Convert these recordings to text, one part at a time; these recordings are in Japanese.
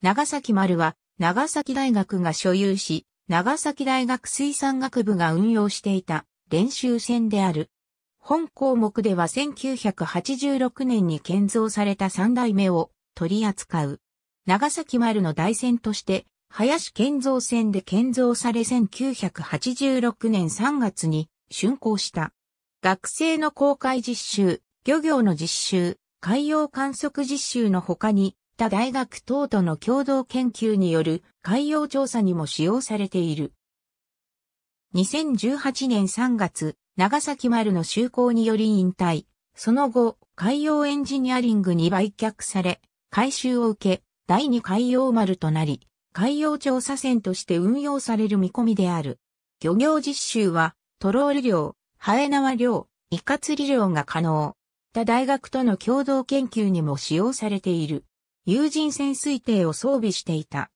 長崎丸は、長崎大学が所有し、長崎大学水産学部が運用していた練習船である。本項目では1986年に建造された三代目を取り扱う。長崎丸の大船として、林建造船で建造され1986年3月に竣工した。学生の公開実習、漁業の実習、海洋観測実習の他に、た大学等との共同研究による海洋調査にも使用されている。2018年3月、長崎丸の就航により引退。その後、海洋エンジニアリングに売却され、改修を受け、第2海洋丸となり、海洋調査船として運用される見込みである。漁業実習は、トロール漁、ハエ縄漁、イカ釣り漁が可能。他大学との共同研究にも使用されている。有人潜水艇を装備していた。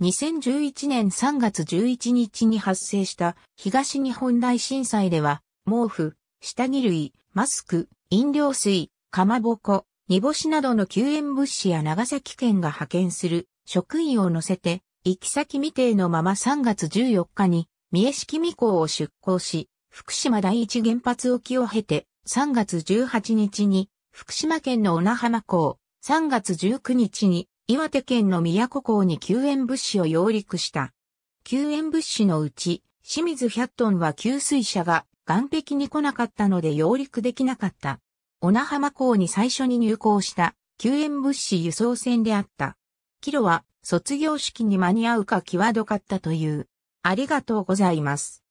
2011年3月11日に発生した東日本大震災では、毛布、下着類、マスク、飲料水、かまぼこ、煮干しなどの救援物資や長崎県が派遣する職員を乗せて、行き先未定のまま3月14日に、三重式美港を出港し、福島第一原発沖を経て、3月18日に、福島県の小名浜港、3月19日に岩手県の宮古港に救援物資を揚陸した。救援物資のうち、清水100トンは給水車が岸壁に来なかったので揚陸できなかった。小名浜港に最初に入港した救援物資輸送船であった。キロは卒業式に間に合うか際どかったという。ありがとうございます。